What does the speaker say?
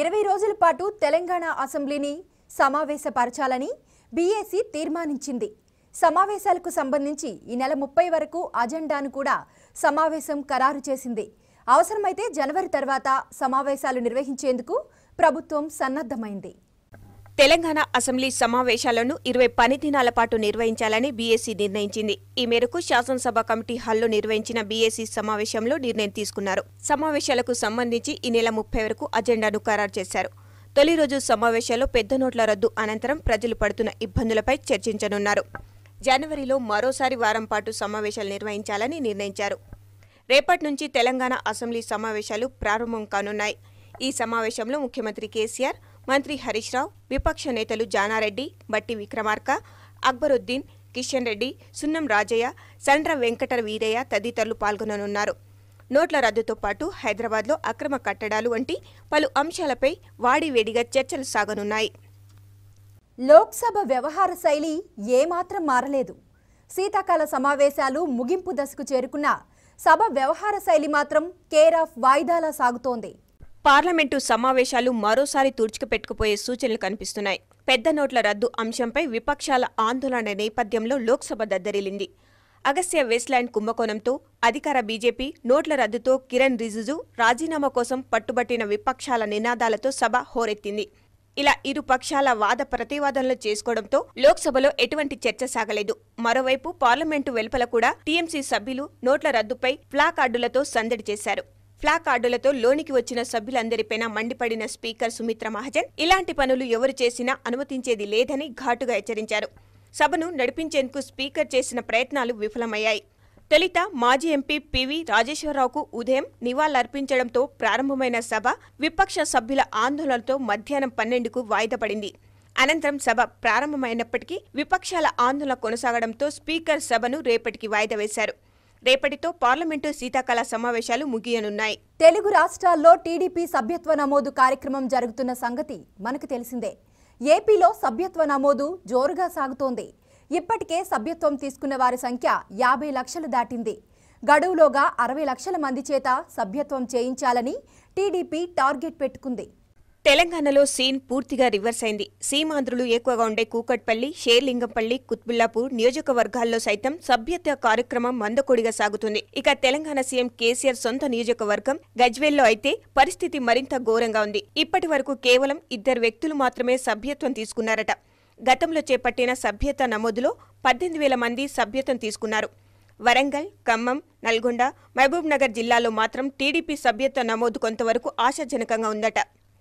ఇరవై రోజుల పాటు తెలంగాణ అసెంబ్లీని సమావేశపరచాలని బీఏసీ తీర్మానించింది సమావేశాలకు సంబంధించి ఈ నెల ముప్పై వరకు అజెండాను కూడా సమావేశం ఖరారు చేసింది అవసరమైతే జనవరి తర్వాత సమావేశాలు నిర్వహించేందుకు ప్రభుత్వం సన్నద్ధమైంది తెలంగాణ అసెంబ్లీ సమావేశాలను ఇరవై పని దినాల పాటు నిర్వహించాలని బీఎస్సీ నిర్ణయించింది ఈ మేరకు శాసనసభ కమిటీ హాల్లో నిర్వహించిన బీఏసీ సమావేశంలో నిర్ణయం తీసుకున్నారు సమావేశాలకు సంబంధించి ఈ నెల ముప్పై వరకు అజెండాను ఖరారు చేశారు తొలి రోజు సమావేశాల్లో పెద్ద నోట్ల రద్దు అనంతరం ప్రజలు పడుతున్న ఇబ్బందులపై చర్చించనున్నారు జనవరిలో మరోసారి వారం పాటు సమావేశాలు నిర్వహించాలని నిర్ణయించారు రేపటి నుంచి తెలంగాణ అసెంబ్లీ సమావేశాలు ప్రారంభం కానున్నాయి ఈ సమావేశంలో ముఖ్యమంత్రి కేసీఆర్ మంత్రి హరీష్ రావు విపక్ష నేతలు జానారెడ్డి బట్టి విక్రమార్క అక్బరుద్దీన్ కిషన్ రెడ్డి సున్నం రాజయ్య సండ్ర వెంకట వీరయ్య తదితరులు పాల్గొననున్నారు నోట్ల రద్దుతో పాటు హైదరాబాద్లో అక్రమ కట్టడాలు వంటి పలు అంశాలపై వాడివేడిగా చర్చలు సాగనున్నాయి లోక్సభ వ్యవహార శైలి ఏమాత్రం మారలేదు శీతాకాల సమావేశాలు ముగింపు దశకు చేరుకున్న సభ వ్యవహార శైలి మాత్రం కేర్ ఆఫ్ వాయిదాలా సాగుతోంది పార్లమెంటు సమావేశాలు మరోసారి తుడుచుకుపెట్టుకుపోయే సూచనలు కనిపిస్తున్నాయి పెద్ద నోట్ల రద్దు అంశంపై విపక్షాల ఆందోళన నేపథ్యంలో లోక్సభ దద్దరిల్లింది అగస్య వెస్ట్ల్యాండ్ కుంభకోణంతో అధికార బీజేపీ నోట్ల రద్దుతో కిరణ్ రిజిజు రాజీనామా కోసం పట్టుబట్టిన విపక్షాల నినాదాలతో సభ హోరెత్తింది ఇలా ఇరు పక్షాల వాద ప్రతివాదనలు చేసుకోవడంతో లోక్సభలో ఎటువంటి చర్చ సాగలేదు మరోవైపు పార్లమెంటు వెలుపల కూడా టీఎంసీ సభ్యులు నోట్ల రద్దుపై ప్లాకార్డులతో సందడి చేశారు కార్డులతో లోనికి వచ్చిన సభ్యులందరిపైన మండిపడిన స్పీకర్ సుమిత్ర మహాజన్ ఇలాంటి పనులు ఎవరు చేసినా అనుమతించేది లేదని ఘాటుగా హెచ్చరించారు సభను నడిపించేందుకు స్పీకర్ చేసిన ప్రయత్నాలు విఫలమయ్యాయి తొలిత మాజీ ఎంపీ పివి రాజేశ్వరరావుకు ఉదయం నివాళులర్పించడంతో ప్రారంభమైన సభ విపక్ష సభ్యుల ఆందోళనతో మధ్యాహ్నం పన్నెండుకు వాయిదా పడింది అనంతరం సభ ప్రారంభమైనప్పటికీ విపక్షాల ఆందోళన కొనసాగడంతో స్పీకర్ సభను రేపటికి వాయిదా వేశారు రేపటితో పార్లమెంటు శీతాకాల సమావేశాలు ముగియనున్నాయి తెలుగు రాష్ట్రాల్లో టీడీపీ సభ్యత్వ నమోదు కార్యక్రమం జరుగుతున్న సంగతి మనకు తెలిసిందే ఏపీలో సభ్యత్వ నమోదు జోరుగా సాగుతోంది ఇప్పటికే సభ్యత్వం తీసుకున్న వారి సంఖ్య యాభై లక్షలు దాటింది గడువులోగా అరవై లక్షల మంది చేత సభ్యత్వం చేయించాలని టీడీపీ టార్గెట్ పెట్టుకుంది తెలంగాణలో సీన్ పూర్తిగా రివర్స్ అయింది సీమాంధ్రులు ఎక్కువగా ఉండే కూకట్పల్లి షేర్లింగంపల్లి కుత్బుల్లాపూర్ నియోజకవర్గాల్లో సైతం సభ్యత కార్యక్రమం మందకొడిగా సాగుతుంది ఇక తెలంగాణ సీఎం కేసీఆర్ సొంత నియోజకవర్గం గజ్వేల్లో అయితే పరిస్థితి మరింత ఘోరంగా ఉంది ఇప్పటి వరకు కేవలం ఇద్దరు వ్యక్తులు మాత్రమే సభ్యత్వం తీసుకున్నారట గతంలో చేపట్టిన సభ్యత నమోదులో పద్దెనిమిది వేల మంది సభ్యత్వం తీసుకున్నారు వరంగల్ ఖమ్మం నల్గొండ మహబూబ్నగర్ జిల్లాలో మాత్రం టీడీపీ సభ్యత్వ నమోదు కొంతవరకు ఆశాజనకంగా ఉందట